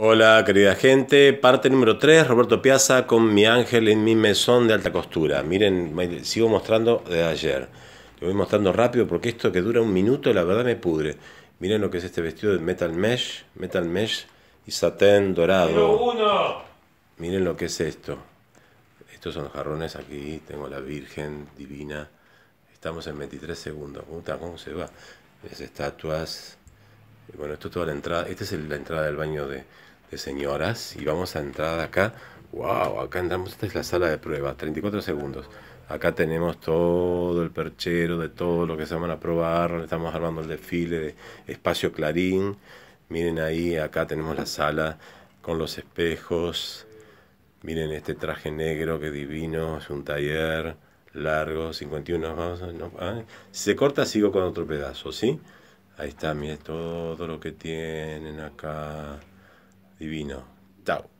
Hola querida gente, parte número 3, Roberto Piazza con mi ángel en mi mesón de alta costura. Miren, sigo mostrando de ayer. Lo voy mostrando rápido porque esto que dura un minuto la verdad me pudre. Miren lo que es este vestido de metal mesh, metal mesh y satén dorado. Uno. Miren lo que es esto. Estos son los jarrones aquí, tengo la Virgen Divina. Estamos en 23 segundos. ¿Cómo se va? Las estatuas bueno, esto es toda la entrada, esta es la entrada del baño de, de señoras y vamos a entrar acá. ¡Wow! Acá entramos, esta es la sala de prueba, 34 segundos. Acá tenemos todo el perchero de todo lo que se van a probar. Estamos armando el desfile de Espacio Clarín. Miren ahí, acá tenemos la sala con los espejos. Miren este traje negro, que divino. Es un taller largo, 51. Vamos, no, ah, si se corta, sigo con otro pedazo, ¿sí? Ahí está, mire todo lo que tienen acá. Divino. Chao.